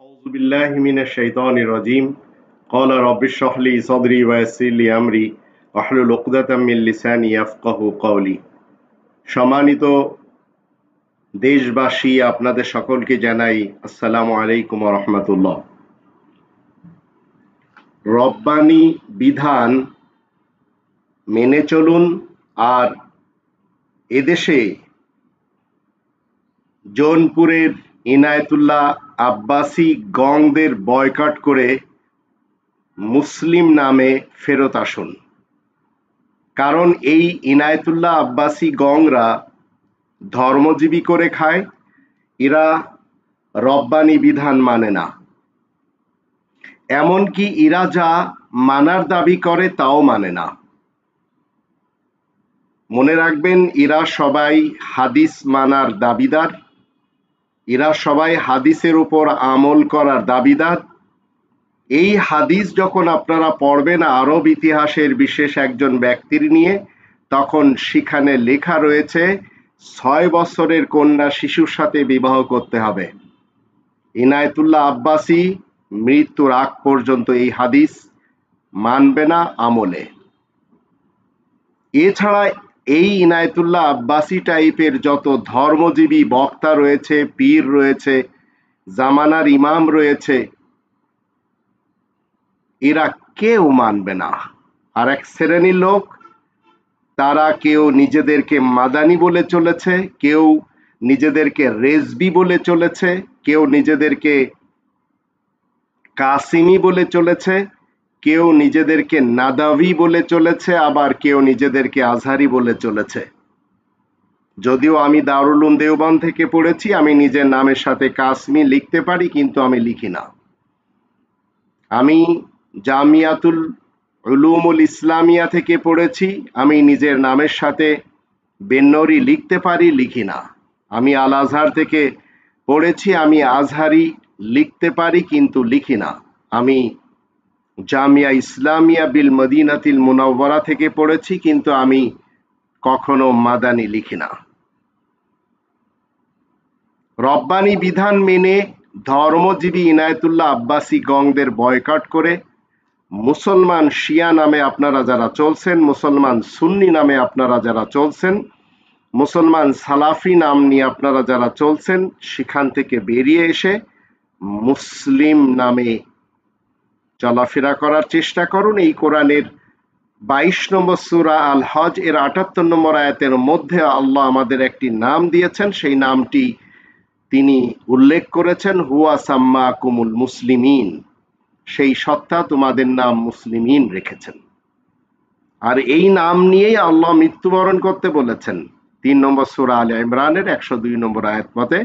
أعوذ بالله من الشيطان الرجيم قال رب اشرح لي صدري ويسر لي أمري واحلل عقدة من لساني يفقه قولي সম্মানিত দেশবাসী আপনাদের সকলকে জানাই আসসালামু আলাইকুম রহমতুল্লাহ রব্বানি বিধান মেনে চলুন আর এদেশে জৌনপুরের ইনায়তুল্লাহ আব্বাসী গংদের বয়কট করে মুসলিম নামে ফেরত আসুন কারণ এই ইনায়তুল্লাহ আব্বাসী গংরা ধর্মজীবী করে খায় এরা রব্বানি বিধান মানে না এমনকি এরা যা মানার দাবি করে তাও মানে না মনে রাখবেন এরা সবাই হাদিস মানার দাবিদার এরা সবাই হাদিসের উপর আমল করার দাবিদার এই হাদিস যখন আপনারা পড়বেন আরব ইতিহাসের বিশেষ একজন ব্যক্তির নিয়ে তখন সেখানে লেখা রয়েছে ছয় বছরের কন্যা শিশুর সাথে বিবাহ করতে হবে ইনায়তুল্লাহ আব্বাসি মৃত্যুর আগ পর্যন্ত এই হাদিস মানবে না আমলে এছাড়া এই ইনায়তুল্লাহ আব্বাসি টাইপের যত ধর্মজীবী বক্তা রয়েছে পীর রয়েছে জামানার ইমাম রয়েছে এরা কেউ মানবে না আর এক শ্রেণীর লোক তারা কেউ নিজেদেরকে মাদানি বলে চলেছে কেউ নিজেদেরকে রেজবি বলে চলেছে কেউ নিজেদেরকে কাসিমি বলে চলেছে কেউ নিজেদেরকে নাদাভি বলে চলেছে আবার কেউ নিজেদেরকে আজহারি বলে চলেছে যদিও আমি দারুলুম দেওবান থেকে পড়েছি আমি নিজের নামের সাথে কাসমি লিখতে পারি কিন্তু আমি লিখি না আমি জামিয়াতুল উলুমুল ইসলামিয়া থেকে পড়েছি আমি নিজের নামের সাথে বেন্নরি লিখতে পারি লিখি না আমি আল আজহার থেকে পড়েছি আমি আজহারি লিখতে পারি কিন্তু লিখি না আমি জামিয়া ইসলামিয়া বিল মদিনাতিল মুনাওয়ারা থেকে পড়েছি কিন্তু আমি কখনো মাদানি লিখি না রব্বানি বিধান মেনে ধর্মজীবী ইনায়তুল্লাহ আব্বাসী গংদের বয়কাট করে মুসলমান শিয়া নামে আপনারা যারা চলছেন মুসলমান সুন্নি নামে আপনারা যারা চলছেন মুসলমান সালাফি নাম নিয়ে আপনারা যারা চলছেন সেখান থেকে বেরিয়ে এসে মুসলিম নামে চলাফেরা করার চেষ্টা করুন এই কোরআনের বাইশ নম্বর সুরা আল হজ এর আটাত্তর নম্বর আয়াতের মধ্যে আল্লাহ আমাদের একটি নাম দিয়েছেন সেই নামটি তিনি উল্লেখ করেছেন হুয়া সাম্মা কুমুল মুসলিমিন সেই সত্তা তোমাদের নাম মুসলিমিন রেখেছেন আর এই নাম নিয়েই আল্লাহ মৃত্যুবরণ করতে বলেছেন তিন নম্বর সুরা আল ইমরানের একশো দুই নম্বর আয়াত মতে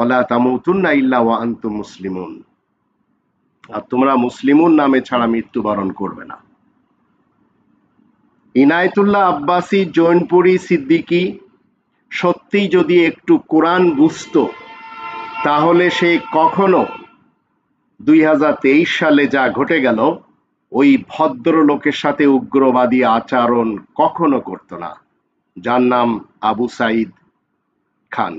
ওলা তামুতুন্না ইল্লা ওয়া আন্ত মুসলিমুন আর তোমরা মুসলিমুন নামে ছাড়া মৃত্যুবরণ করবে না ইনায়তুল্লাহ আব্বাসী জৈনপুরি সিদ্দিকি সত্যি যদি একটু কোরআন বুঝত তাহলে সে কখনো দুই সালে যা ঘটে গেল ওই ভদ্রলোকের সাথে উগ্রবাদী আচরণ কখনো করত না যার নাম আবু সাইদ খান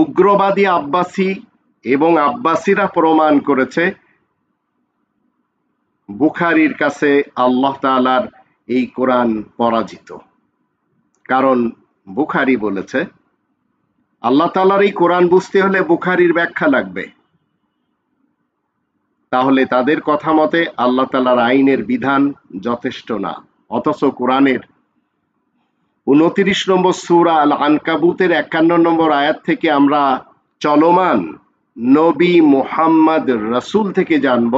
উগ্রবাদী আব্বাসী এবং আব্বাসীরা প্রমাণ করেছে বুখারির কাছে আল্লাহ তালার এই কোরআন পরাজিত কারণ বুখারি বলেছে আল্লাহ তালার এই কোরআন বুঝতে হলে বুখারির ব্যাখ্যা লাগবে তাহলে তাদের কথা মতে আল্লাহ তালার আইনের বিধান যথেষ্ট না অথচ কোরআনের উনত্রিশ নম্বর সুরা আল আনকাবুতের একান্ন নম্বর আয়াত থেকে আমরা চলমান নবী মোহাম্মদ রসুল থেকে জানব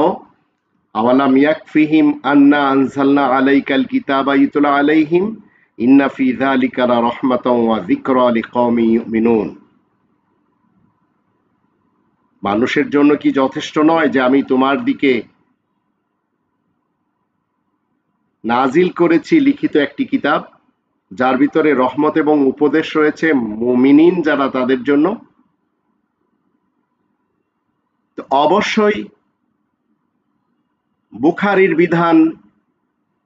আওয়ালাম ইয়াকফিহিম আন্না আনসাল্লা আলাইকাল কিতাবা ইতুলা আলাইহিম ইন্না আলী কালা রহমত ওয়া যিকরা লিকাওমি মিনুন মানুষের জন্য কি যথেষ্ট নয় যে আমি তোমার দিকে নাজিল করেছি লিখিত একটি কিতাব যার ভিতরে রহমত এবং উপদেশ রয়েছে মুমিনিন যারা তাদের জন্য অবশ্যই বুখারির বিধান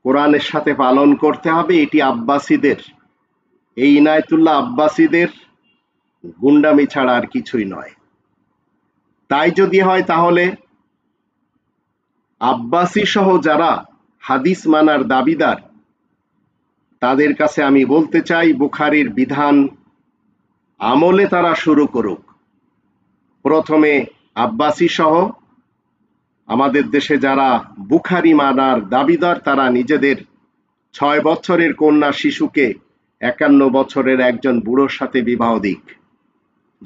কোরআনের সাথে পালন করতে হবে এটি আব্বাসীদের এই ইনায়তুল্লাহ আব্বাসীদের গুন্ডামি ছাড়া আর কিছুই নয় তাই যদি হয় তাহলে আব্বাসী সহ যারা হাদিস মানার দাবিদার তাদের কাছে আমি বলতে চাই বুখারির বিধান আমলে তারা শুরু করুক প্রথমে আব্বাসী সহ আমাদের দেশে যারা বুখারি মানার দাবিদার তারা নিজেদের ছয় বছরের কন্যা শিশুকে একান্ন বছরের একজন বুড়োর সাথে বিবাহ দিক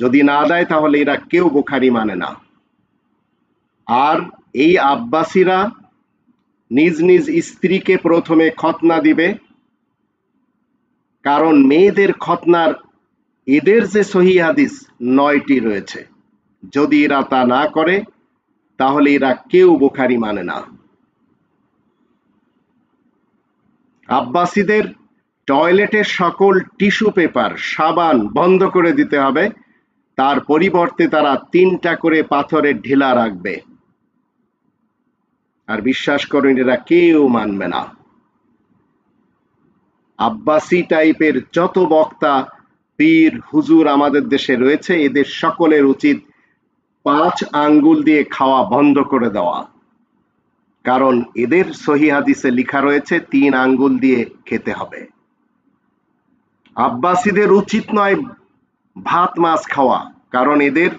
যদি না দেয় তাহলে এরা কেউ বুখারি মানে না আর এই আব্বাসীরা নিজ নিজ স্ত্রীকে প্রথমে খতনা দিবে কারণ মেয়েদের খতনার এদের যে সহি হাদিস নয়টি রয়েছে যদি এরা তা না করে তাহলে এরা কেউ বোখারি মানে না আব্বাসীদের টয়লেটের সকল টিস্যু পেপার সাবান বন্ধ করে দিতে হবে তার পরিবর্তে তারা তিনটা করে পাথরের ঢিলা রাখবে আর বিশ্বাস করেন এরা কেউ মানবে না আব্বাসী টাইপের যত বক্তা পীর হুজুর আমাদের দেশে রয়েছে এদের সকলের উচিত পাঁচ আঙ্গুল দিয়ে খাওয়া বন্ধ করে দেওয়া কারণ এদের সহি হাদিসে লিখা রয়েছে তিন আঙ্গুল দিয়ে খেতে হবে আব্বাসীদের উচিত নয় ভাত মাছ খাওয়া কারণ এদের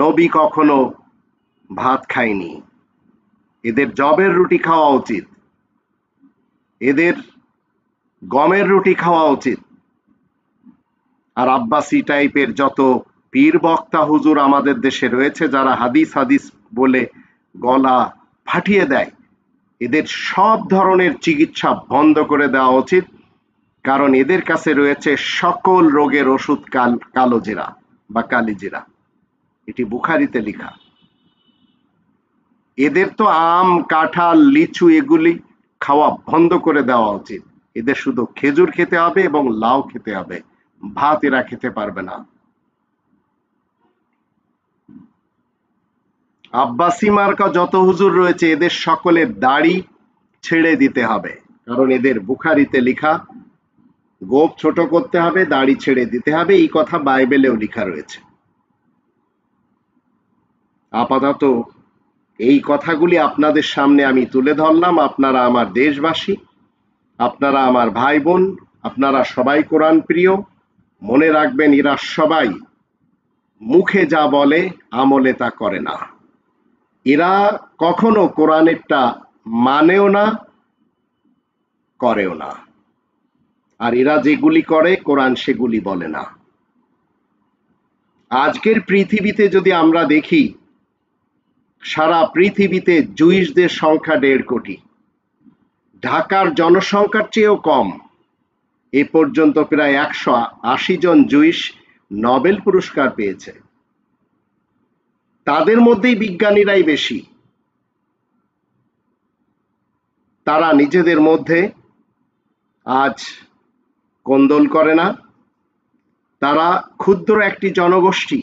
নবী কখনো ভাত খায়নি এদের জবের রুটি খাওয়া উচিত এদের গমের রুটি খাওয়া উচিত আর আব্বাসী টাইপের যত পীর বক্তা হুজুর আমাদের দেশে রয়েছে যারা হাদিস হাদিস বলে গলা ফাটিয়ে দেয় এদের সব ধরনের চিকিৎসা বন্ধ করে দেওয়া উচিত কারণ এদের কাছে রয়েছে সকল রোগের ওষুধ কাল কালোজিরা বা কালিজেরা এটি বুখারিতে লেখা এদের তো আম কাঁঠাল লিচু এগুলি খাওয়া বন্ধ করে দেওয়া উচিত এদের শুধু খেজুর খেতে হবে এবং লাউ খেতে হবে ভাত এরা খেতে পারবে না আব্বাসি মার্কা যত হুজুর রয়েছে এদের সকলের দাড়ি ছেড়ে দিতে হবে কারণ এদের বুখারিতে লেখা গোপ ছোট করতে হবে দাড়ি ছেড়ে দিতে হবে এই কথা বাইবেলেও লেখা রয়েছে আপাতত এই কথাগুলি আপনাদের সামনে আমি তুলে ধরলাম আপনারা আমার দেশবাসী আপনারা আমার ভাই বোন আপনারা সবাই কোরআন প্রিয় মনে রাখবেন এরা সবাই মুখে যা বলে আমলে তা করে না এরা কখনো কোরআনেরটা মানেও না করেও না আর এরা যেগুলি করে কোরআন সেগুলি বলে না আজকের পৃথিবীতে যদি আমরা দেখি সারা পৃথিবীতে জুইশদের সংখ্যা দেড় কোটি ঢাকার জনসংখ্যার চেয়েও কম এ পর্যন্ত প্রায় একশো আশি জন জুইশ নোবেল পুরস্কার পেয়েছে তাদের মধ্যেই বিজ্ঞানীরাই বেশি তারা নিজেদের মধ্যে আজ কন্দল করে না তারা ক্ষুদ্র একটি জনগোষ্ঠী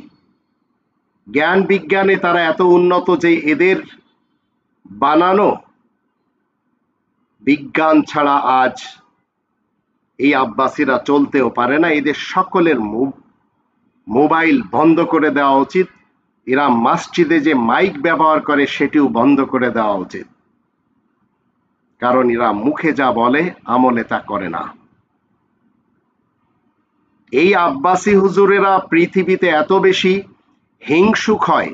জ্ঞান বিজ্ঞানে তারা এত উন্নত যে এদের বানানো বিজ্ঞান ছাড়া আজ এই আব্বাসীরা চলতেও পারে না এদের সকলের মোবাইল বন্ধ করে দেওয়া উচিত এরা মাসজিদে যে মাইক ব্যবহার করে সেটিও বন্ধ করে দেওয়া উচিত কারণ এরা মুখে যা বলে আমলে তা করে না এই আব্বাসি হুজুরেরা পৃথিবীতে এত বেশি হিংসুক হয়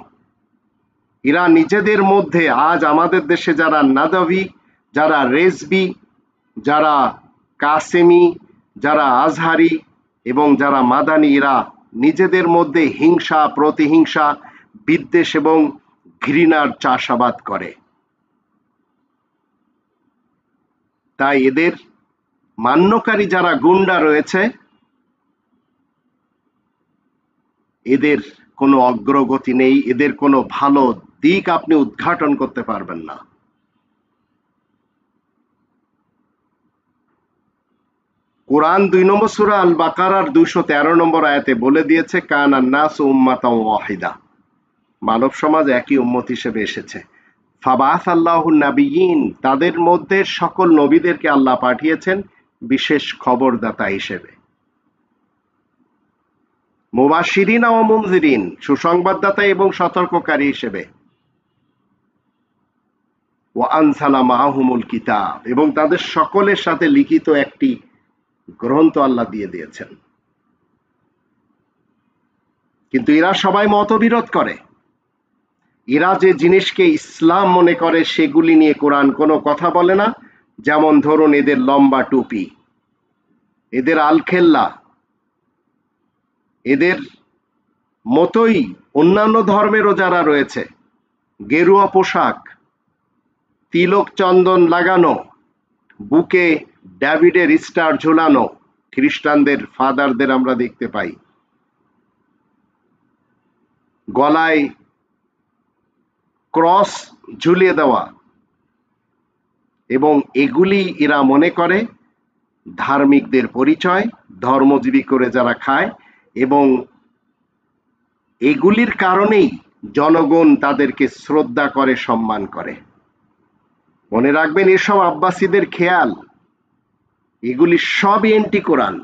এরা নিজেদের মধ্যে আজ আমাদের দেশে যারা নাদাবি যারা রেজবি যারা কাসেমি যারা আজহারি এবং যারা মাদানি এরা নিজেদের মধ্যে হিংসা প্রতিহিংসা বিদ্বেষ এবং ঘৃণার চাষাবাদ করে তাই এদের মান্যকারী যারা গুন্ডা রয়েছে এদের কোনো অগ্রগতি নেই এদের কোনো ভালো দিক আপনি উদ্ঘাটন করতে পারবেন না কোরআন দুই নম্বর সুরা আল বাকার দুশো তেরো নম্বর আয়াতে বলে দিয়েছে কান আন্নাস উম্মাতা ওয়াহিদা মানব সমাজ একই উম্মত হিসেবে এসেছে ফাবাস আল্লাহ নাবিয়ীন তাদের মধ্যে সকল নবীদেরকে আল্লাহ পাঠিয়েছেন বিশেষ খবরদাতা হিসেবে মুবাসিরিন ও মুমজিরিন সুসংবাদদাতা এবং সতর্ককারী হিসেবে ও আনসালা মাহমুল কিতাব এবং তাদের সকলের সাথে লিখিত একটি গ্রন্থ আল্লাহ দিয়ে দিয়েছেন কিন্তু এরা সবাই মতবিরোধ করে এরা যে জিনিসকে ইসলাম মনে করে সেগুলি নিয়ে কোরআন কোনো কথা বলে না যেমন ধরুন এদের লম্বা টুপি এদের আলখেল্লা এদের মতোই অন্যান্য ধর্মেরও যারা রয়েছে গেরুয়া পোশাক তিলক চন্দন লাগানো বুকে ড্যাভিডের স্টার ঝোলানো খ্রিস্টানদের ফাদারদের আমরা দেখতে পাই গলায় ক্রস ঝুলিয়ে দেওয়া এবং এগুলি এরা মনে করে ধার্মিকদের পরিচয় ধর্মজীবী করে যারা খায় এবং এগুলির কারণেই জনগণ তাদেরকে শ্রদ্ধা করে সম্মান করে মনে রাখবেন এসব আব্বাসীদের খেয়াল এগুলি সব এন্টি কোরআন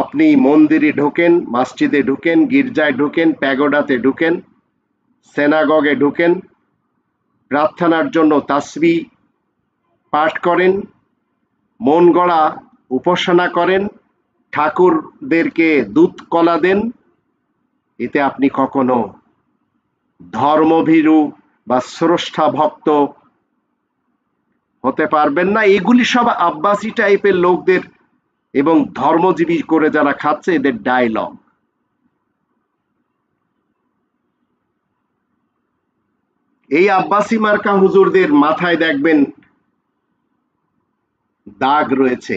আপনি মন্দিরে ঢোকেন মসজিদে ঢুকেন গির্জায় ঢুকেন প্যাগোডাতে ঢুকেন সেনাগগে ঢুকেন প্রার্থনার জন্য তাসবি পাঠ করেন মন গড়া উপাসনা করেন ঠাকুরদেরকে দুধ কলা দেন এতে আপনি কখনো ধর্মভীরু বা স্রষ্টা ভক্ত হতে পারবেন না এগুলি সব আব্বাসী টাইপের লোকদের এবং ধর্মজীবী করে যারা খাচ্ছে এদের ডায়লগ এই আব্বাসী মার্কা হুজুরদের মাথায় দেখবেন দাগ রয়েছে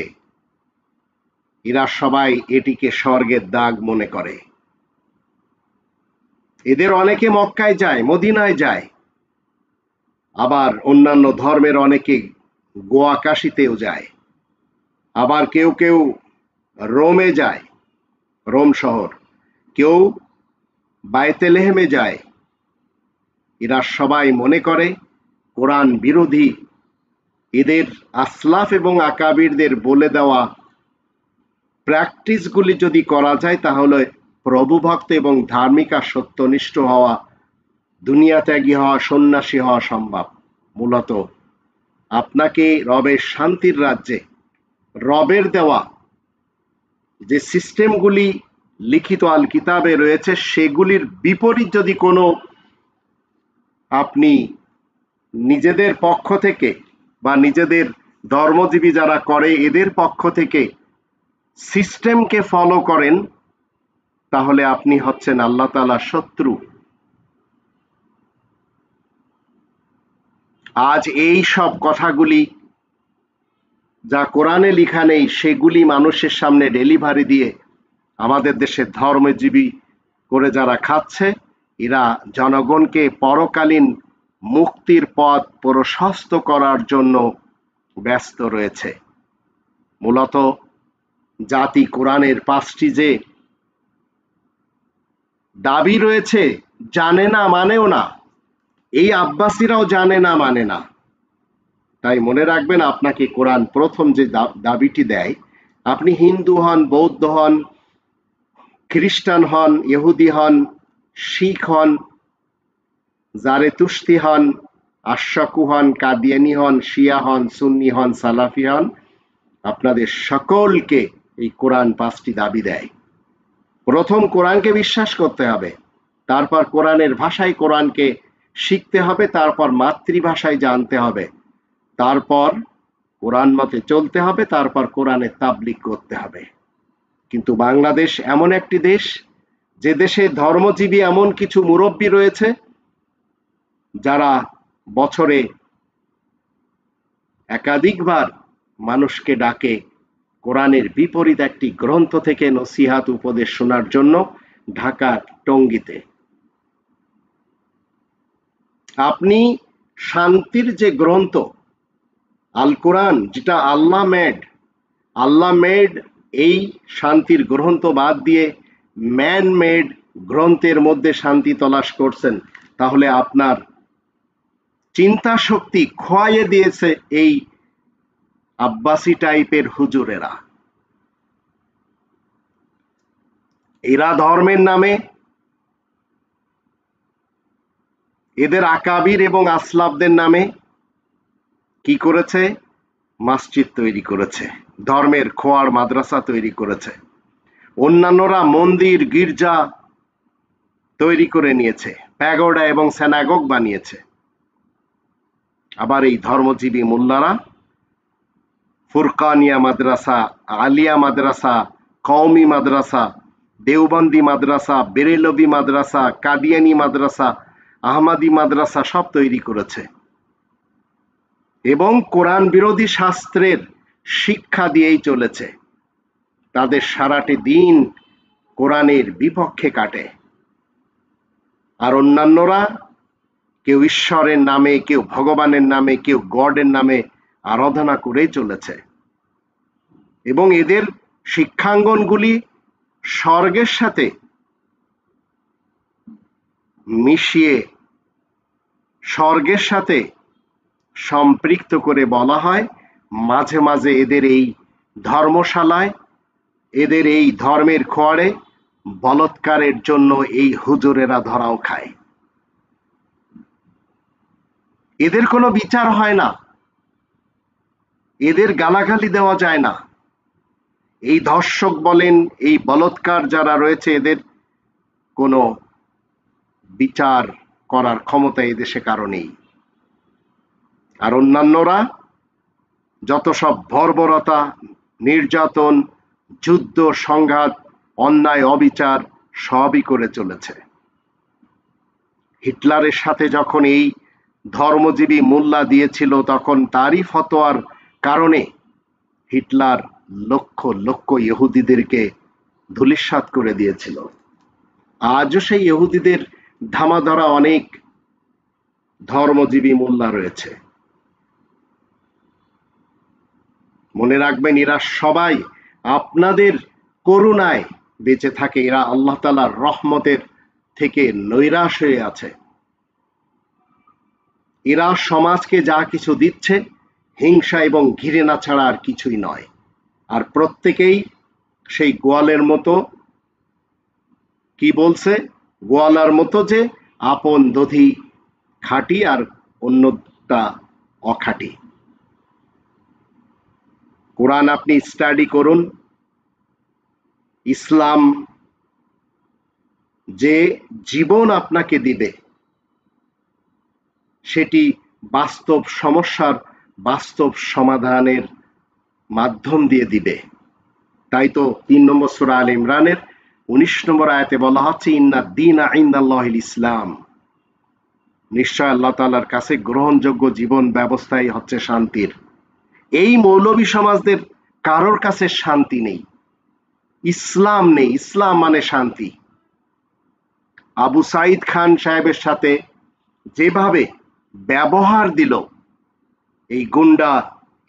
এরা সবাই এটিকে স্বর্গের দাগ মনে করে এদের অনেকে মক্কায় যায় মদিনায় যায় আবার অন্যান্য ধর্মের অনেকে গোয়াকাশিতেও যায় আবার কেউ কেউ রোমে যায় রোম শহর কেউ বায়তেলেহেমে যায় এরা সবাই মনে করে কোরআন বিরোধী এদের আসলাফ এবং আকাবিরদের বলে দেওয়া প্র্যাকটিসগুলি যদি করা যায় তাহলে প্রভুভক্ত এবং ধার্মিক আর সত্যনিষ্ঠ হওয়া দুনিয়া ত্যাগী হওয়া সন্ন্যাসী হওয়া সম্ভব মূলত আপনাকে রবের শান্তির রাজ্যে রবের দেওয়া যে সিস্টেমগুলি লিখিত আল কিতাবে রয়েছে সেগুলির বিপরীত যদি কোনো আপনি নিজেদের পক্ষ থেকে বা নিজেদের ধর্মজীবী যারা করে এদের পক্ষ থেকে সিস্টেমকে ফলো করেন তাহলে আপনি হচ্ছেন আল্লাহ তালা শত্রু আজ এই সব কথাগুলি যা কোরআনে লিখা নেই সেগুলি মানুষের সামনে ডেলিভারি দিয়ে আমাদের দেশের ধর্মজীবী করে যারা খাচ্ছে এরা জনগণকে পরকালীন মুক্তির পথ প্রশস্ত করার জন্য ব্যস্ত রয়েছে মূলত জাতি কোরআনের পাঁচটি যে দাবি রয়েছে জানে না মানেও না এই আব্বাসীরাও জানে না মানে না তাই মনে রাখবেন আপনাকে কোরআন প্রথম যে দাবিটি দেয় আপনি হিন্দু হন বৌদ্ধ হন খ্রিস্টান হন ইহুদি হন শিখ হন জারে তুষ্টি হন আশাকু হন কাদিয়ানি হন শিয়া হন সুন্নি হন সালাফি হন আপনাদের সকলকে এই কোরআন পাঁচটি দাবি দেয় প্রথম কোরআনকে বিশ্বাস করতে হবে তারপর কোরআনের ভাষায় কোরআনকে শিখতে হবে তারপর মাতৃভাষায় জানতে হবে তারপর কোরআন মতে চলতে হবে তারপর কোরআনে তাবলিক করতে হবে কিন্তু বাংলাদেশ এমন একটি দেশ যে দেশে ধর্মজীবী এমন কিছু মুরব্বী রয়েছে যারা বছরে একাধিকবার মানুষকে ডাকে কোরআনের বিপরীত একটি গ্রন্থ থেকে নসিহাত উপদেশ শোনার জন্য ঢাকার টঙ্গিতে আপনি শান্তির যে গ্রন্থ আল কোরআন যেটা আল্লাহ মেড আল্লাহ মেড এই শান্তির গ্রন্থ বাদ দিয়ে ম্যান মেড গ্রন্থের মধ্যে শান্তি তলাশ করছেন তাহলে আপনার চিন্তা শক্তি খোয়াইয়ে দিয়েছে এই আব্বাসি টাইপের হুজুরেরা এরা ধর্মের নামে এদের আকাবির এবং আসলাবদের নামে কি করেছে মসজিদ তৈরি করেছে ধর্মের খোয়ার মাদ্রাসা তৈরি করেছে অন্যান্যরা মন্দির গির্জা তৈরি করে নিয়েছে প্যাগোডা এবং সেনাগক বানিয়েছে আবার এই ধর্মজীবী মোল্লারা ফুরকানিয়া মাদ্রাসা আলিয়া মাদ্রাসা কওমি মাদ্রাসা দেওবন্দি মাদ্রাসা বেরেলবি মাদ্রাসা কাদিয়ানি মাদ্রাসা আহমাদি মাদ্রাসা সব তৈরি করেছে এবং কোরআন বিরোধী শাস্ত্রের শিক্ষা দিয়েই চলেছে তাদের সারাটি দিন কোরআনের বিপক্ষে কাটে আর অন্যান্যরা কেউ ঈশ্বরের নামে কেউ ভগবানের নামে কেউ গডের নামে আরাধনা করে চলেছে এবং এদের শিক্ষাঙ্গনগুলি স্বর্গের সাথে মিশিয়ে স্বর্গের সাথে সম্পৃক্ত করে বলা হয় মাঝে মাঝে এদের এই ধর্মশালায় এদের এই ধর্মের খোয়ারে বলৎকারের জন্য এই হুজুরেরা ধরাও খায় এদের কোনো বিচার হয় না এদের গালাগালি দেওয়া যায় না এই ধর্ষক বলেন এই বলৎকার যারা রয়েছে এদের কোনো বিচার করার ক্ষমতা এদেশে কারণেই নেই আর অন্যান্যরা যত সব বর্বরতা নির্যাতন যুদ্ধ সংঘাত অন্যায় অবিচার সবই করে চলেছে হিটলারের সাথে যখন এই ধর্মজীবী মোল্লা দিয়েছিল তখন তারই ফতোয়ার কারণে হিটলার লক্ষ লক্ষ ইহুদিদেরকে ধুলিস্বাত করে দিয়েছিল আজও সেই ইহুদিদের ধামাধরা অনেক ধর্মজীবী মোল্লা রয়েছে মনে রাখবেন এরা সবাই আপনাদের করুণায় বেঁচে থাকে এরা আল্লাহ তালার রহমতের থেকে নৈরাশ হয়ে আছে এরা সমাজকে যা কিছু দিচ্ছে হিংসা এবং না ছাড়া আর কিছুই নয় আর প্রত্যেকেই সেই গোয়ালের মতো কি বলছে গোয়ালার মতো যে আপন দধি খাটি আর অন্যটা অখাটি কোরআন আপনি স্টাডি করুন ইসলাম যে জীবন আপনাকে দিবে সেটি বাস্তব সমস্যার বাস্তব সমাধানের মাধ্যম দিয়ে দিবে তাই তো তিন নম্বর সুরা আল ইমরানের উনিশ নম্বর আয়াতে বলা হচ্ছে ইন্না দিন আইন্দাল্লাহ ইসলাম নিশ্চয় আল্লাহ তালার কাছে গ্রহণযোগ্য জীবন ব্যবস্থাই হচ্ছে শান্তির এই মৌলবী সমাজদের কারোর কাছে শান্তি নেই ইসলাম নেই ইসলাম মানে শান্তি আবু সাইদ খান সাহেবের সাথে যেভাবে ব্যবহার দিল এই গুন্ডা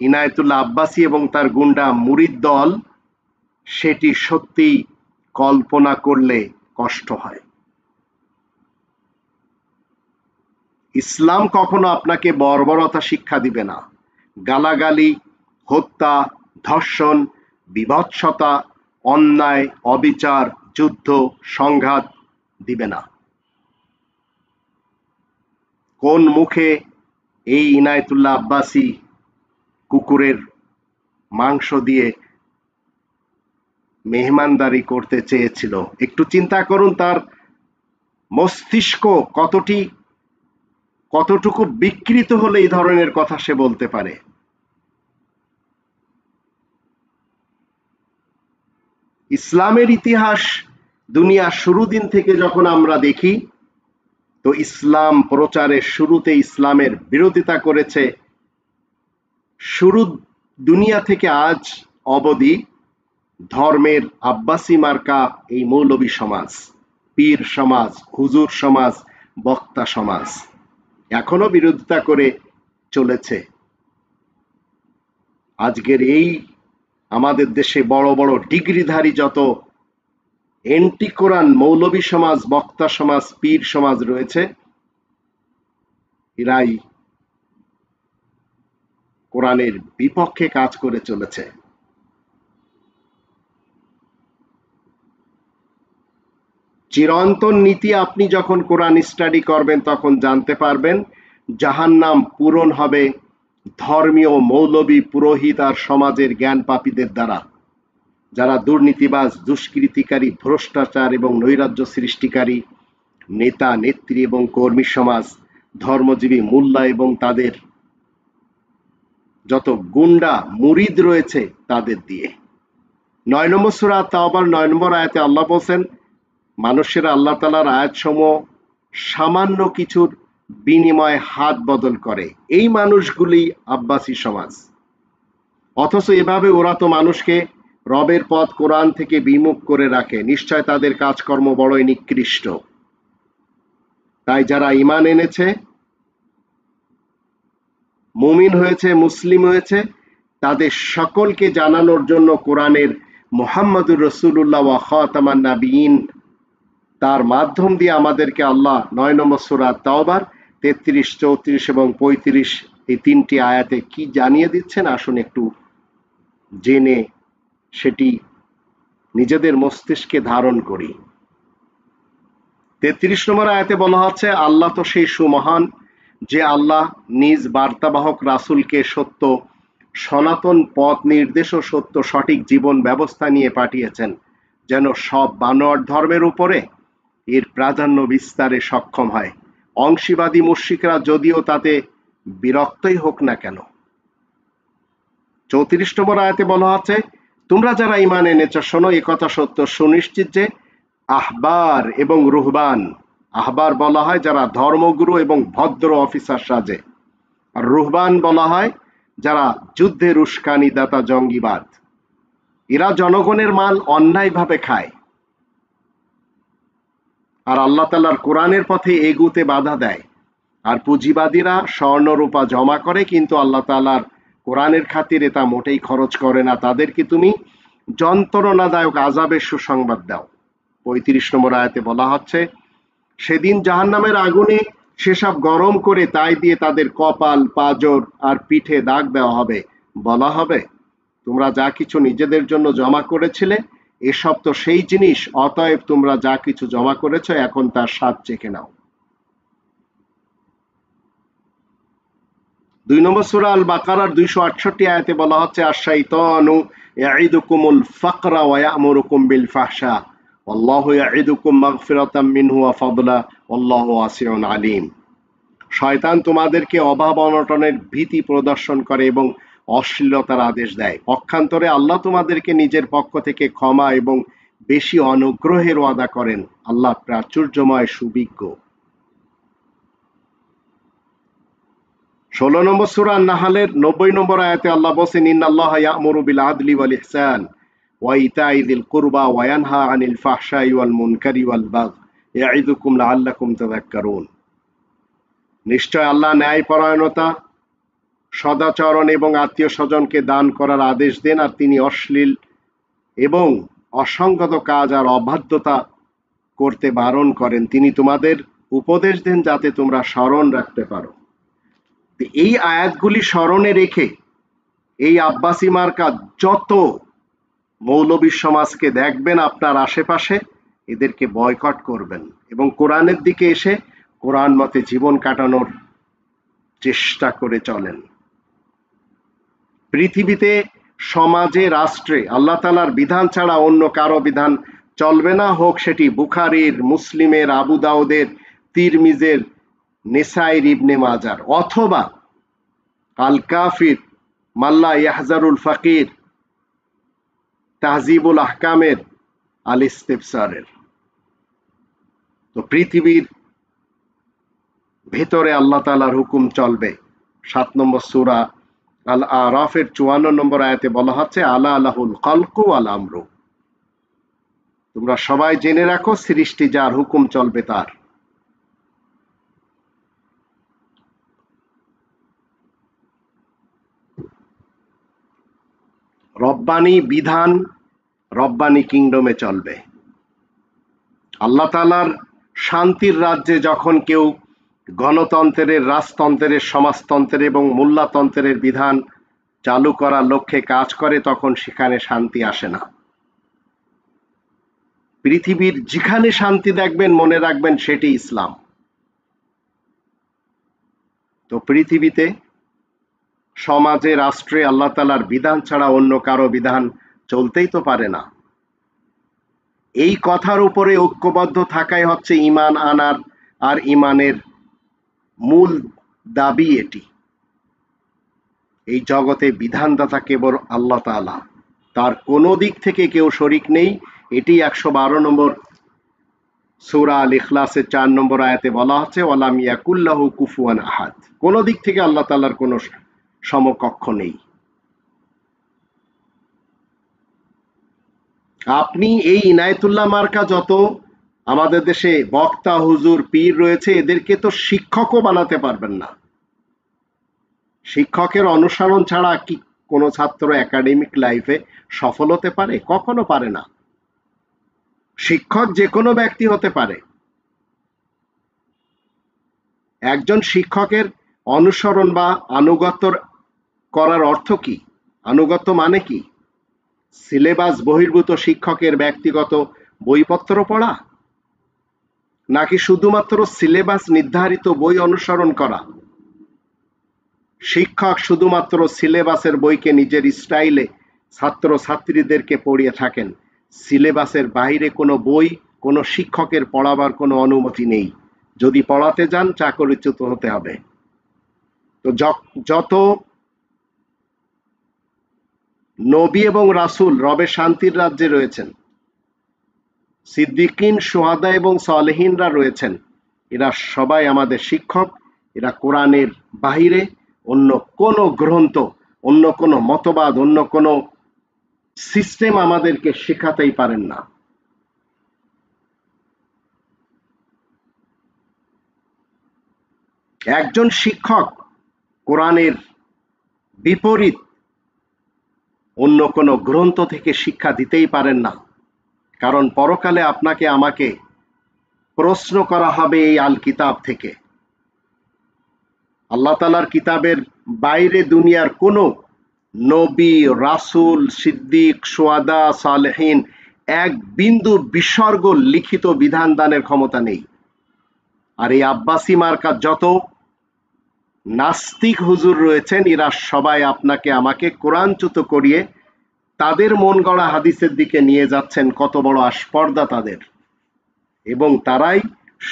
ইনায়তুল্লাহ আব্বাসী এবং তার গুন্ডা মুরিদ দল সেটি সত্যি কল্পনা করলে কষ্ট হয় ইসলাম কখনো আপনাকে বর্বরতা শিক্ষা দিবে না গালাগালি হত্যা ধর্ষণ বিভৎসতা অন্যায় অবিচার যুদ্ধ সংঘাত দিবে না কোন মুখে এই ইনায়তুল্লাহ আব্বাসি কুকুরের মাংস দিয়ে মেহমানদারি করতে চেয়েছিল একটু চিন্তা করুন তার মস্তিষ্ক কতটি কতটুকু বিকৃত হলে এই ধরনের কথা সে বলতে পারে ইসলামের ইতিহাস দুনিয়া শুরু দিন থেকে যখন আমরা দেখি তো ইসলাম প্রচারের শুরুতে ইসলামের বিরোধিতা করেছে শুরু দুনিয়া থেকে আজ অবধি ধর্মের আব্বাসি মার্কা এই মৌলবী সমাজ পীর সমাজ হুজুর সমাজ বক্তা সমাজ এখনো বিরোধিতা করে চলেছে আজকের এই আমাদের দেশে বড় বড় ডিগ্রিধারী যত এন্টি কোরআন মৌলবী সমাজ বক্তা সমাজ পীর সমাজ রয়েছে এরাই কোরআনের বিপক্ষে কাজ করে চলেছে চিরন্তন নীতি আপনি যখন কোরআন স্টাডি করবেন তখন জানতে পারবেন জাহান্নাম পূরণ হবে ধর্মীয় মৌলবী পুরোহিত আর সমাজের জ্ঞান পাপীদের দ্বারা যারা দুর্নীতিবাজ দুষ্কৃতিকারী ভ্রষ্টাচার এবং নৈরাজ্য সৃষ্টিকারী নেতা নেত্রী এবং কর্মী সমাজ ধর্মজীবী মোল্লা এবং তাদের যত গুন্ডা মুরিদ রয়েছে তাদের দিয়ে নয় নম্বর সুরা তা আবার নয় নম্বর আয়াতে আল্লাহ বলছেন মানুষের আল্লাহ তালার আয়াত সমূহ সামান্য কিছুর বিনিময় হাত বদল করে এই মানুষগুলি আব্বাসী সমাজ অথচ এভাবে ওরা তো মানুষকে রবের পথ কোরআন থেকে বিমুখ করে রাখে নিশ্চয় তাদের কাজকর্ম বড়ই নিকৃষ্ট তাই যারা ইমান এনেছে মুমিন হয়েছে মুসলিম হয়েছে তাদের সকলকে জানানোর জন্য কোরআনের মোহাম্মদুর রসুল্লাহ ওয়া খতামান নাবিন তার মাধ্যম দিয়ে আমাদেরকে আল্লাহ নয় নম্বর সুরা তাওবার তেত্রিশ চৌত্রিশ এবং পঁয়ত্রিশ এই তিনটি আয়াতে কি জানিয়ে দিচ্ছেন আসুন একটু জেনে সেটি নিজেদের মস্তিষ্কে ধারণ করি তেত্রিশ নম্বর আয়াতে বলা হচ্ছে আল্লাহ তো সেই সুমহান যে আল্লাহ নিজ বার্তাবাহক রাসুলকে সত্য সনাতন পথ নির্দেশ ও সত্য সঠিক জীবন ব্যবস্থা নিয়ে পাঠিয়েছেন যেন সব বানোয়ার ধর্মের উপরে এর প্রাধান্য বিস্তারে সক্ষম হয় অংশীবাদী মুশিকরা যদিও তাতে বিরক্তই হোক না কেন চৌত্রিশ নম্বর আয়তে বলা আছে তোমরা যারা ইমান এনেছ শোনো এ কথা সত্য সুনিশ্চিত যে আহবার এবং রুহবান আহবার বলা হয় যারা ধর্মগুরু এবং ভদ্র অফিসার সাজে আর রুহবান বলা হয় যারা যুদ্ধের উস্কানিদাতা জঙ্গিবাদ এরা জনগণের মাল অন্যায়ভাবে খায় আর আল্লাহ তাল্লার কোরআনের পথে এগুতে বাধা দেয় আর পুঁজিবাদীরা স্বর্ণরূপা জমা করে কিন্তু আল্লাহ তালার কোরআনের খাতিরে তা মোটেই খরচ করে না তাদেরকে তুমি যন্ত্রণাদায়ক আজাবের সুসংবাদ দাও পঁয়ত্রিশ নম্বর আয়াতে বলা হচ্ছে সেদিন জাহান্নামের আগুনে সেসব গরম করে তাই দিয়ে তাদের কপাল পাজর আর পিঠে দাগ দেওয়া হবে বলা হবে তোমরা যা কিছু নিজেদের জন্য জমা করেছিলে এসব তো সেই জিনিস অতএব তোমরা যা কিছু জমা করেছ এখন তার স্বাদ চেখে নাও দুই নম্বর সুরা আল বাকারার দুইশো আটষট্টি আয়তে বলা হচ্ছে আশাইতানু ইয়াইদুকুমুল ফাকরা ওয়া ইয়ামুরুকুম বিল ফাহশা আল্লাহু ইয়াইদুকুম মাগফিরাতাম মিনহু ওয়া ফাদলা আল্লাহু ওয়াসিউন আলিম শয়তান তোমাদেরকে অভাব অনটনের ভীতি প্রদর্শন করে এবং অশ্লীলতার আদেশ দেয় পক্ষান্তরে আল্লাহ তোমাদেরকে নিজের পক্ষ থেকে ক্ষমা এবং বেশি অনুগ্রহের ওয়াদা করেন আল্লাহ প্রাচুর্যময় সুবিজ্ঞ ষোলো নম্বর সুরা নাহালের নব্বই নম্বর আয়াতে আল্লাহ বসে নিন আল্লাহ মরুবিল আদলি ওয়াল ইহসান ওয়া কুরবা ওয়ানহা আনিল ফাহশাই ওয়াল মুনকারি ওয়াল বাগ ইয়াইদুকুম লাআল্লাকুম তাযাক্কারুন নিশ্চয় আল্লাহ ন্যায় পরায়ণতা সদাচরণ এবং আত্মীয় স্বজনকে দান করার আদেশ দেন আর তিনি অশ্লীল এবং অসংগত কাজ আর অবাধ্যতা করতে বারণ করেন তিনি তোমাদের উপদেশ দেন যাতে তোমরা স্মরণ রাখতে পারো এই আয়াতগুলি স্মরণে রেখে এই আব্বাসি মার্কা যত মৌলবী সমাজকে দেখবেন আপনার আশেপাশে এদেরকে বয়কট করবেন এবং কোরআনের দিকে এসে কোরআন মতে জীবন কাটানোর চেষ্টা করে চলেন পৃথিবীতে সমাজে রাষ্ট্রে আল্লাহ তালার বিধান ছাড়া অন্য কারো বিধান চলবে না হোক সেটি বুখারির মুসলিমের আবু দাউদের তিরমিজের নেসাইর ইবনে মাজার অথবা আল কাফির মাল্লা ইয়াহজারুল ফাকির তাজিবুল আহকামের আল ইস্তেফসারের তো পৃথিবীর ভেতরে আল্লাহ তালার হুকুম চলবে সাত নম্বর সুরা আল আরাফের চুয়ান্ন নম্বর আয়াতে বলা হচ্ছে আলা আলাহুল কলকু আল আমরু তোমরা সবাই জেনে রাখো সৃষ্টি যার হুকুম চলবে তার রব্বানি বিধান রব্বানি কিংডমে চলবে আল্লাহ তালার শান্তির রাজ্যে যখন কেউ গণতন্ত্রের রাজতন্ত্রের সমাজতন্ত্রের এবং মূল্যতন্ত্রের বিধান চালু করার লক্ষ্যে কাজ করে তখন সেখানে শান্তি আসে না পৃথিবীর যেখানে শান্তি দেখবেন মনে রাখবেন সেটি ইসলাম তো পৃথিবীতে সমাজে রাষ্ট্রে আল্লাহ তালার বিধান ছাড়া অন্য কারো বিধান চলতেই তো পারে না এই কথার উপরে ঐক্যবদ্ধ থাকাই হচ্ছে ইমান আনার আর ইমানের মূল দাবি এটি এই জগতে বিধানদাতা কেবল আল্লাহ তালা তার কোনো দিক থেকে কেউ শরিক নেই এটি একশো বারো নম্বর সৌরা আল ইখলাসের চার নম্বর আয়াতে বলা হচ্ছে ওলাম ইয়াকুল্লাহ কুফুয়ান আহাদ কোনো দিক থেকে আল্লাহ তালার কোনো সমকক্ষ নেই আপনি এই ইনায়তুল্লাহ মার্কা যত আমাদের দেশে বক্তা হুজুর পীর রয়েছে এদেরকে তো শিক্ষকও বানাতে পারবেন না শিক্ষকের অনুসরণ ছাড়া কি কোনো ছাত্র একাডেমিক লাইফে সফল হতে পারে কখনো পারে না শিক্ষক যে কোনো ব্যক্তি হতে পারে একজন শিক্ষকের অনুসরণ বা আনুগত্য করার অর্থ কি আনুগত্য মানে কি সিলেবাস বহির্ভূত শিক্ষকের ব্যক্তিগত বইপত্র পড়া নাকি শুধুমাত্র সিলেবাস নির্ধারিত বই অনুসরণ করা শিক্ষক শুধুমাত্র সিলেবাসের বইকে নিজের স্টাইলে ছাত্র ছাত্রীদেরকে পড়িয়ে থাকেন সিলেবাসের বাইরে কোনো বই কোনো শিক্ষকের পড়াবার কোনো অনুমতি নেই যদি পড়াতে যান চাকরিচ্যুত হতে হবে তো যত নবী এবং রাসুল রবে শান্তির রাজ্যে রয়েছেন সিদ্দিকিন সোহাদা এবং সালেহিনরা রয়েছেন এরা সবাই আমাদের শিক্ষক এরা কোরআনের বাহিরে অন্য কোন গ্রন্থ অন্য কোন মতবাদ অন্য কোন সিস্টেম আমাদেরকে শেখাতেই পারেন না একজন শিক্ষক কোরআনের বিপরীত অন্য কোন গ্রন্থ থেকে শিক্ষা দিতেই পারেন না কারণ পরকালে আপনাকে আমাকে প্রশ্ন করা হবে এই আল কিতাব থেকে আল্লাহ তালার কিতাবের বাইরে দুনিয়ার কোনো নবী রাসুল সিদ্দিক সোয়াদা সালেহীন এক বিন্দু বিসর্গ লিখিত বিধান দানের ক্ষমতা নেই আর এই আব্বাসি মার্কা যত নাস্তিক হুজুর রয়েছেন এরা সবাই আপনাকে আমাকে কোরআনচ্যুত করিয়ে তাদের মন গড়া হাদিসের দিকে নিয়ে যাচ্ছেন কত বড় আস্পর্দা তাদের এবং তারাই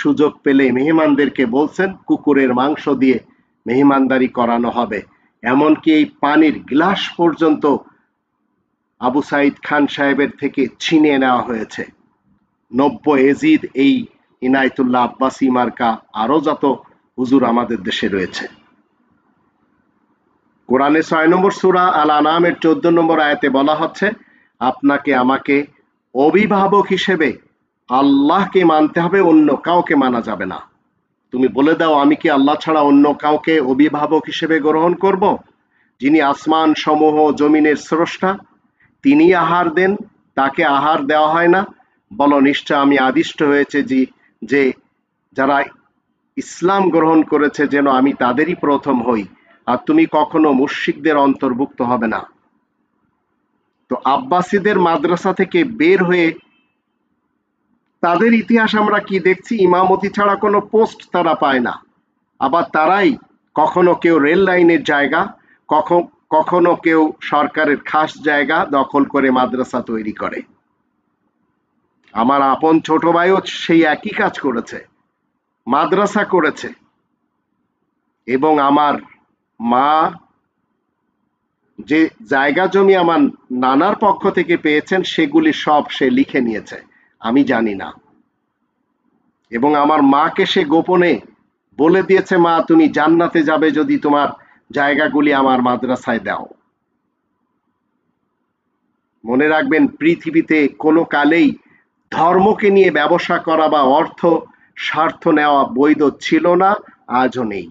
সুযোগ পেলে মেহমানদেরকে বলছেন কুকুরের মাংস দিয়ে মেহমানদারি করানো হবে এমনকি এই পানির গ্লাস পর্যন্ত আবু সাইদ খান সাহেবের থেকে ছিনিয়ে নেওয়া হয়েছে নব্য এজিদ এই ইনায়তুল্লাহ আব্বাসি মার্কা আরও যত হুজুর আমাদের দেশে রয়েছে কোরআনে ছয় নম্বর সুরা আল আনামের চোদ্দ নম্বর আয়াতে বলা হচ্ছে আপনাকে আমাকে অভিভাবক হিসেবে আল্লাহকে মানতে হবে অন্য কাউকে মানা যাবে না তুমি বলে দাও আমি কি আল্লাহ ছাড়া অন্য কাউকে অভিভাবক হিসেবে গ্রহণ করব যিনি আসমান সমূহ জমিনের স্রষ্টা তিনি আহার দেন তাকে আহার দেওয়া হয় না বলো নিশ্চয় আমি আদিষ্ট হয়েছে যে যে যারা ইসলাম গ্রহণ করেছে যেন আমি তাদেরই প্রথম হই আর তুমি কখনো মুশিকদের অন্তর্ভুক্ত হবে না তো আব্বাসীদের মাদ্রাসা থেকে বের হয়ে তাদের ইতিহাস আমরা কি দেখছি ইমামতি ছাড়া কোনো পোস্ট তারা পায় না আবার তারাই কখনো কেউ রেল লাইনের জায়গা কখন কখনো কেউ সরকারের খাস জায়গা দখল করে মাদ্রাসা তৈরি করে আমার আপন ছোট ভাইও সেই একই কাজ করেছে মাদ্রাসা করেছে এবং আমার মা যে জায়গা জমি আমার নানার পক্ষ থেকে পেয়েছেন সেগুলি সব সে লিখে নিয়েছে আমি জানি না এবং আমার মাকে সে গোপনে বলে দিয়েছে মা তুমি জান্নাতে যাবে যদি তোমার জায়গাগুলি আমার মাদ্রাসায় দাও মনে রাখবেন পৃথিবীতে কোনো কালেই ধর্মকে নিয়ে ব্যবসা করা বা অর্থ স্বার্থ নেওয়া বৈধ ছিল না আজও নেই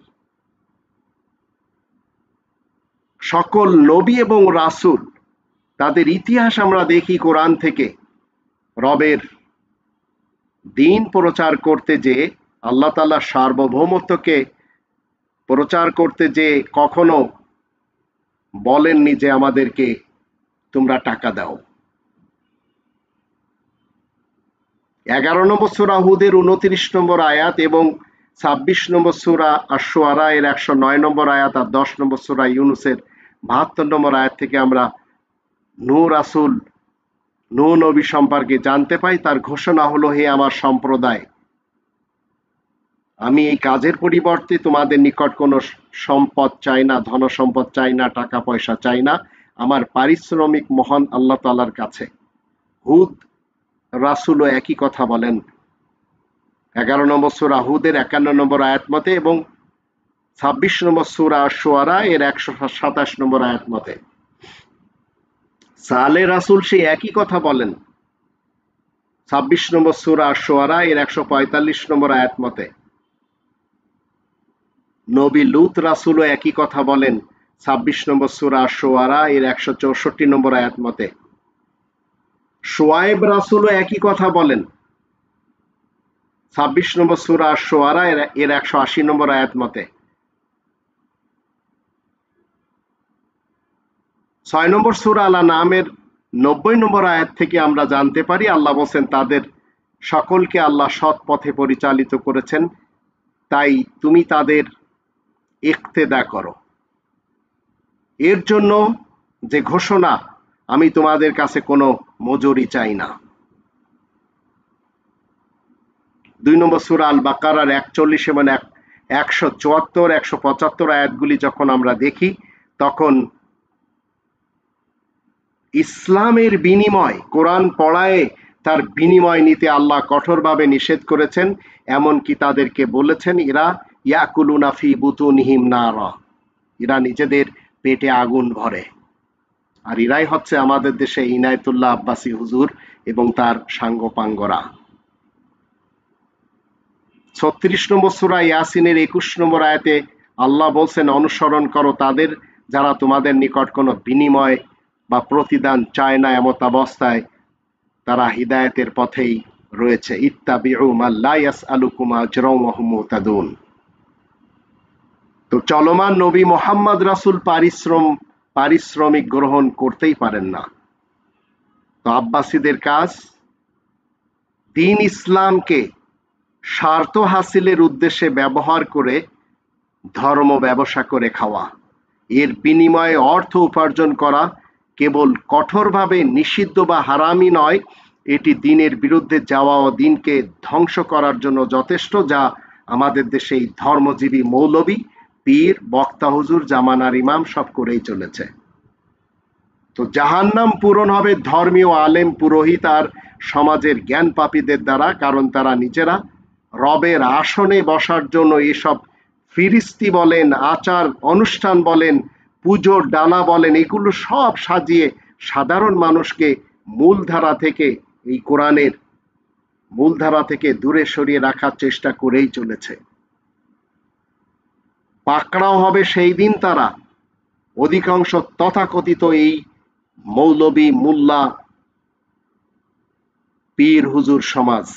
সকল নবী এবং রাসুল তাদের ইতিহাস আমরা দেখি কোরআন থেকে রবের দিন প্রচার করতে যে আল্লাহ তালা সার্বভৌমত্বকে প্রচার করতে যে কখনো বলেননি যে আমাদেরকে তোমরা টাকা দাও এগারো নম্বর সুরা হুদের উনত্রিশ নম্বর আয়াত এবং ছাব্বিশ নম্বর সুরা আশোয়ারা এর একশো নয় নম্বর আয়াত আর দশ নম্বর সুরা ইউনুসের বাহাত্তর নম্বর আয়াত থেকে আমরা নূ রাসুল নূ নবী সম্পর্কে জানতে পাই তার ঘোষণা হলো হে আমার সম্প্রদায় আমি এই কাজের পরিবর্তে তোমাদের নিকট কোনো সম্পদ চাই না ধন সম্পদ চাই না টাকা পয়সা চাই না আমার পারিশ্রমিক মহান আল্লাহ তালার কাছে হুদ রাসুলও একই কথা বলেন এগারো নম্বর সুরা হুদের একান্ন নম্বর আয়াত মতে এবং ছাব্বিশ নম্বর সুরা সোয়ারা এর একশো সাতাশ নম্বর আয়াত মতে সালে রাসুল সেই একই কথা বলেন ছাব্বিশ নম্বর সুরা সোয়ারা এর একশো পঁয়তাল্লিশ নম্বর আয়াত মতে নবী লুত রাসুলও একই কথা বলেন ছাব্বিশ নম্বর সুরা সোয়ারা এর একশো চৌষট্টি নম্বর আয়াত মতে সোয়াইব রাসুলও একই কথা বলেন ছাব্বিশ নম্বর সুরা সোয়ারা এর একশো আশি নম্বর আয়াত মতে ছয় নম্বর সুর আলা নামের নব্বই নম্বর আয়াত থেকে আমরা জানতে পারি আল্লাহ বলছেন তাদের সকলকে আল্লাহ সৎ পথে পরিচালিত করেছেন তাই তুমি তাদের ইকতেদা করো এর জন্য যে ঘোষণা আমি তোমাদের কাছে কোনো মজুরি চাই না দুই নম্বর সুর আল বাকারার একচল্লিশ এবং একশো চুয়াত্তর একশো পঁচাত্তর আয়াতগুলি যখন আমরা দেখি তখন ইসলামের বিনিময় কোরআন পড়ায় তার বিনিময় নিতে আল্লাহ কঠোরভাবে নিষেধ করেছেন এমনকি তাদেরকে বলেছেন এরা ইয়াকুলুনাফি বুতুনহিম না র এরা নিজেদের পেটে আগুন ভরে আর এরাই হচ্ছে আমাদের দেশে ইনায়তুল্লাহ আব্বাসী হুজুর এবং তার সাঙ্গপাঙ্গরা ছত্রিশ নম্বর সুরা ইয়াসিনের একুশ নম্বর আয়াতে আল্লাহ বলছেন অনুসরণ করো তাদের যারা তোমাদের নিকট কোনো বিনিময় বা প্রতিদান চায় না এমত অবস্থায় তারা হৃদায়তের পথেই রয়েছে ইত্তাবিউমাল্লাইয়াসআলুকুমাজরমহমুতাদুন তো চলমান নবী মোহাম্মদ রাসুল পারিশ্রম পারিশ্রমিক গ্রহণ করতেই পারেন না তো আব্বাসীদের কাজ দিন ইসলামকে স্বার্থ হাসিলের উদ্দেশ্যে ব্যবহার করে ধর্ম ব্যবসা করে খাওয়া এর বিনিময়ে অর্থ উপার্জন করা কেবল কঠোরভাবে নিষিদ্ধ বা হারামি নয় এটি দিনের বিরুদ্ধে যাওয়া ও দিনকে ধ্বংস করার জন্য যথেষ্ট যা আমাদের দেশে এই ধর্মজীবী মৌলবী পীর বক্তা হুজুর জামানার ইমাম সব করেই চলেছে তো জাহান নাম পূরণ হবে ধর্মীয় আলেম পুরোহিত আর সমাজের জ্ঞান পাপীদের দ্বারা কারণ তারা নিজেরা রবের আসনে বসার জন্য এসব ফিরিস্তি বলেন আচার অনুষ্ঠান বলেন পুজোর ডালা বলেন এগুলো সব সাজিয়ে সাধারণ মানুষকে মূলধারা থেকে এই কোরআনের মূলধারা থেকে দূরে সরিয়ে রাখার চেষ্টা করেই চলেছে পাকড়াও হবে সেই দিন তারা অধিকাংশ তথাকথিত এই মৌলবী মোল্লা পীর হুজুর সমাজ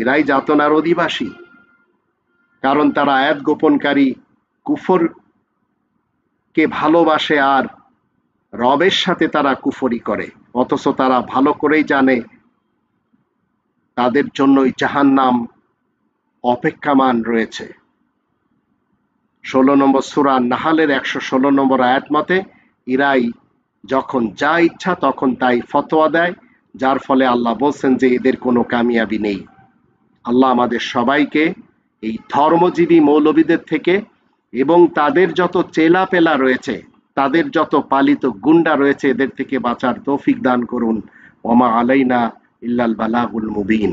এরাই যাতনার অধিবাসী কারণ তারা আয়াত গোপনকারী কুফর কে ভালোবাসে আর রবের সাথে তারা কুফরি করে অথচ তারা ভালো করেই জানে তাদের জন্যই জাহান নাম অপেক্ষামান রয়েছে ষোলো নম্বর সুরা নাহালের একশো ষোলো নম্বর আয়াত মতে ইরাই যখন যা ইচ্ছা তখন তাই ফতোয়া দেয় যার ফলে আল্লাহ বলছেন যে এদের কোনো কামিয়াবি নেই আল্লাহ আমাদের সবাইকে এই ধর্মজীবী মৌলবীদের থেকে এবং তাদের যত চেলা পেলা রয়েছে তাদের যত পালিত গুন্ডা রয়েছে এদের থেকে বাঁচার তৌফিক দান করুন ওমা আলাইনা ইল্লাল বালাহুল মুবিন